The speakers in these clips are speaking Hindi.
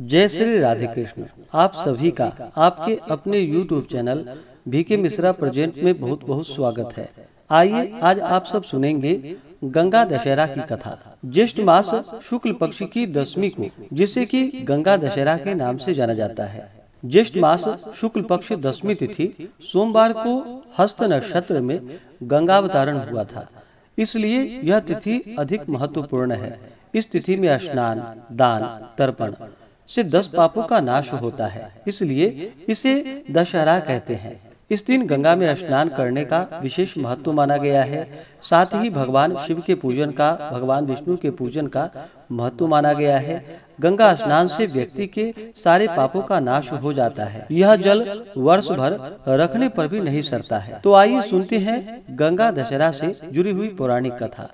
जय श्री राधे कृष्ण आप सभी का आपके अपने YouTube चैनल के मिश्रा प्रेजेंट में बहुत बहुत स्वागत है आइए आज आप सब सुनेंगे गंगा दशहरा की कथा ज्येष्ठ मास शुक्ल पक्ष की दसवीं को जिसे कि गंगा दशहरा के नाम से जाना जाता है ज्येष्ठ मास शुक्ल पक्ष दसवीं तिथि सोमवार को हस्त नक्षत्र में गंगावतारण हुआ था इसलिए यह तिथि अधिक महत्वपूर्ण है इस तिथि में स्नान दान तर्पण से दस पापों का नाश होता है इसलिए इसे दशहरा कहते हैं इस दिन गंगा में स्नान करने का विशेष महत्व माना गया है साथ ही भगवान शिव के पूजन का भगवान विष्णु के पूजन का महत्व माना गया है गंगा स्नान से व्यक्ति के सारे पापों का नाश हो जाता है यह जल वर्ष भर रखने पर भी नहीं सरता है तो, तो आइए सुनते हैं गंगा दशहरा से जुड़ी हुई पौराणिक कथा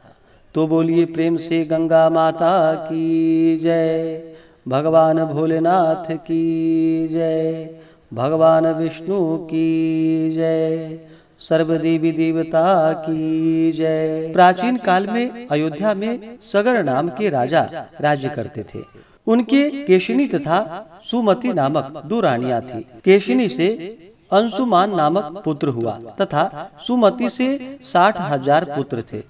तो बोलिए प्रेम से गंगा माता की जय भगवान भोलेनाथ की जय भगवान विष्णु की जय सर्वदेवी देवता की जय प्राचीन काल में अयोध्या में सगर नाम के राजा राज्य करते थे उनके केशिनी तथा सुमति नामक दो रानिया थी केशिनी से अंशुमान नामक पुत्र हुआ तथा सुमति से साठ हजार पुत्र थे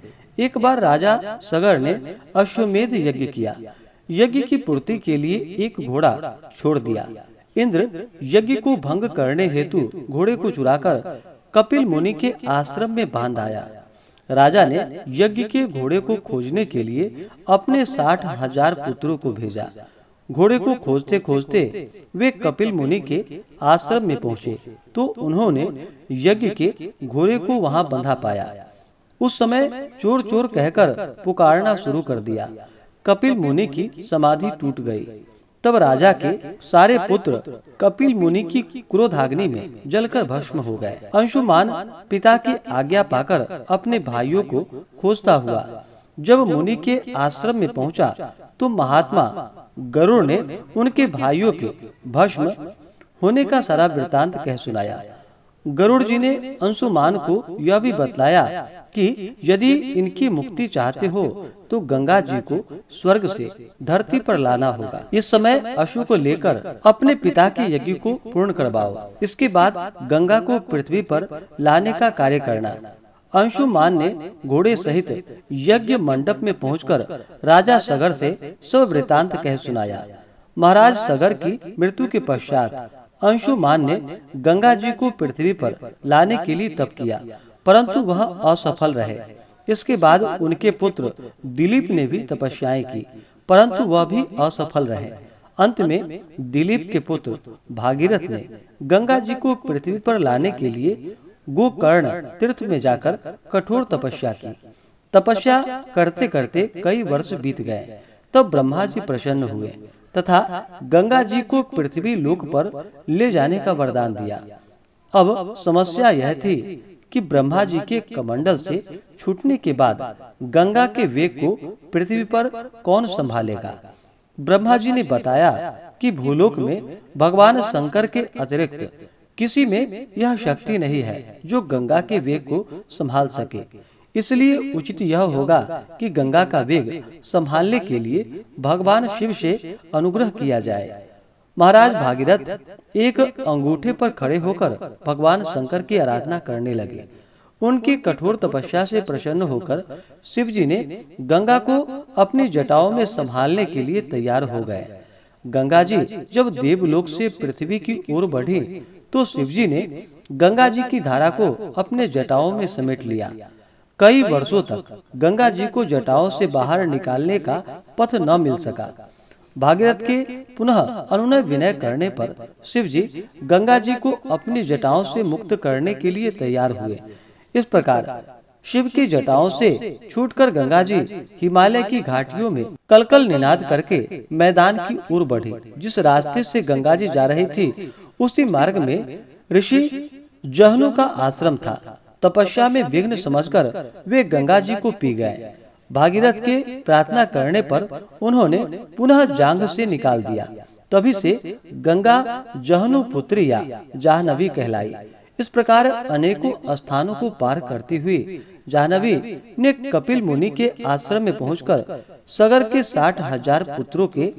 एक बार राजा सगर ने अश्वमेध यज्ञ किया यज्ञ की पूर्ति के लिए एक घोड़ा छोड़ दिया इंद्र यज्ञ को भंग करने हेतु घोड़े को चुराकर कपिल मुनि के आश्रम में बांध आया राजा ने यज्ञ के घोड़े को खोजने के लिए अपने साठ हजार पुत्रों को भेजा घोड़े को खोजते खोजते वे कपिल मुनि के आश्रम में पहुंचे तो उन्होंने यज्ञ के घोड़े को वहां बंधा पाया उस समय चोर चोर कहकर पुकारना शुरू कर दिया कपिल मुनि की समाधि टूट गई तब राजा के सारे पुत्र कपिल मुनि की क्रोधाग्नि में जलकर भस्म हो गए अंशुमान पिता की आज्ञा पाकर अपने भाइयों को खोजता हुआ जब मुनि के आश्रम में पहुंचा तो, तो महात्मा गरुड़ ने उनके भाइयों के भस्म होने का सारा वृतांत कह सुनाया गरुड़ जी ने अंशुमान को यह भी बतलाया कि यदि इनकी मुक्ति चाहते हो तो गंगा जी को स्वर्ग से धरती पर लाना होगा इस समय अशु को लेकर अपने पिता के यज्ञ को पूर्ण करवाओ इसके बाद गंगा को पृथ्वी पर लाने का कार्य करना अंशुमान ने घोड़े सहित यज्ञ मंडप में पहुंचकर राजा सगर से सब वृतांत कह सुनाया महाराज सगर की मृत्यु के पश्चात अंशुमान ने गंगा जी को पृथ्वी पर लाने के लिए तप किया परंतु वह असफल रहे इसके बाद उनके पुत्र दिलीप ने भी तपस्याएं की परंतु वह भी असफल रहे अंत में दिलीप के पुत्र भागीरथ ने गंगा जी को पृथ्वी पर लाने के लिए गोकर्ण तीर्थ में जाकर कठोर तपस्या की तपस्या करते करते कई वर्ष बीत गए तब ब्रह्मा जी प्रसन्न हुए तथा गंगा जी को पृथ्वी लोक पर ले जाने का वरदान दिया अब समस्या यह थी कि ब्रह्मा जी के कमंडल से छूटने के बाद गंगा के वेग को पृथ्वी पर कौन संभालेगा ब्रह्मा जी ने बताया कि भूलोक में भगवान शंकर के अतिरिक्त किसी में यह शक्ति नहीं है जो गंगा के वेग को संभाल सके इसलिए उचित यह होगा कि गंगा का वेग संभालने के लिए भगवान शिव से अनुग्रह किया जाए महाराज भागीरथ एक अंगूठे पर खड़े होकर भगवान शंकर की आराधना करने लगे उनकी कठोर तपस्या से प्रसन्न होकर शिव जी ने गंगा को अपनी जटाओं में संभालने के लिए तैयार हो गए गंगा जी जब देवलोक से पृथ्वी की ओर बढ़ी तो शिव जी ने गंगा जी की धारा को अपने जटाओं में समेट लिया कई वर्षों तक गंगा जी को जटाओं से बाहर निकालने का पथ न मिल सका भागीरथ के पुनः अनुनय विनय करने पर शिव जी गंगा जी को अपनी जटाओं से मुक्त करने के लिए तैयार हुए इस प्रकार शिव की जटाओं से छूटकर गंगा जी हिमालय की घाटियों में कलकल निनाद करके मैदान की ओर बढ़ी जिस रास्ते से गंगा जी जा रही थी उसी मार्ग में ऋषि जहनु का आश्रम था तपस्या में विघ्न समझकर वे गंगा जी को पी गए भागीरथ के प्रार्थना करने पर उन्होंने पुनः जांग से निकाल दिया तभी से गंगा जहनु पुत्री या जाहनवी कहलाई इस प्रकार अनेकों स्थानों को पार करती हुई जाहनवी ने कपिल मुनि के आश्रम में पहुंचकर सगर के साठ हजार पुत्रों के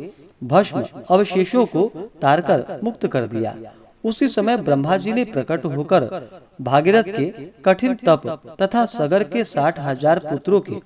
भस्म अवशेषों को तारकर मुक्त कर दिया उसी समय ब्रह्मा जी ने प्रकट होकर भागीरथ के कठिन तप तथा सगर के साठ हजार पुत्रों के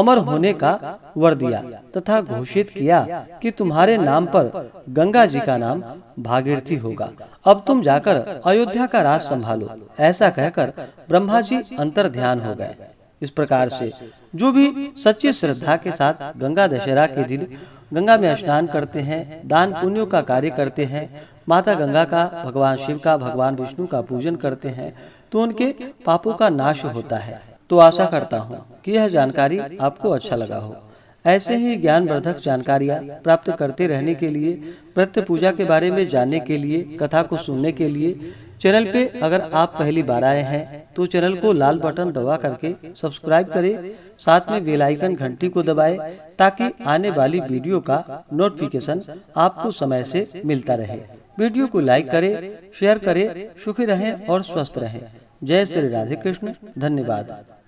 अमर होने का वर दिया तथा घोषित किया कि तुम्हारे नाम पर गंगा जी का नाम भागीरथी होगा अब तुम जाकर अयोध्या का राज संभालो ऐसा कहकर ब्रह्मा जी अंतर ध्यान हो गए इस प्रकार से जो भी सच्ची श्रद्धा के साथ गंगा दशहरा के दिन गंगा में स्नान करते हैं दान पुण्यों का कार्य करते हैं माता गंगा का भगवान शिव का भगवान विष्णु का पूजन करते हैं तो उनके पापों का नाश होता है तो आशा करता हूँ कि यह जानकारी आपको अच्छा लगा हो ऐसे ही ज्ञानवर्धक जानकारियाँ प्राप्त करते रहने के लिए प्रत्य पूजा के बारे में जानने के लिए कथा को सुनने के लिए चैनल पे अगर आप पहली बार आए हैं तो चैनल को लाल बटन दबा करके सब्सक्राइब करें साथ में बेल आइकन घंटी को दबाएं ताकि आने वाली वीडियो का नोटिफिकेशन आपको समय से मिलता रहे वीडियो को लाइक करें, शेयर करें, सुखी रहें और स्वस्थ रहें। जय श्री राधे कृष्ण धन्यवाद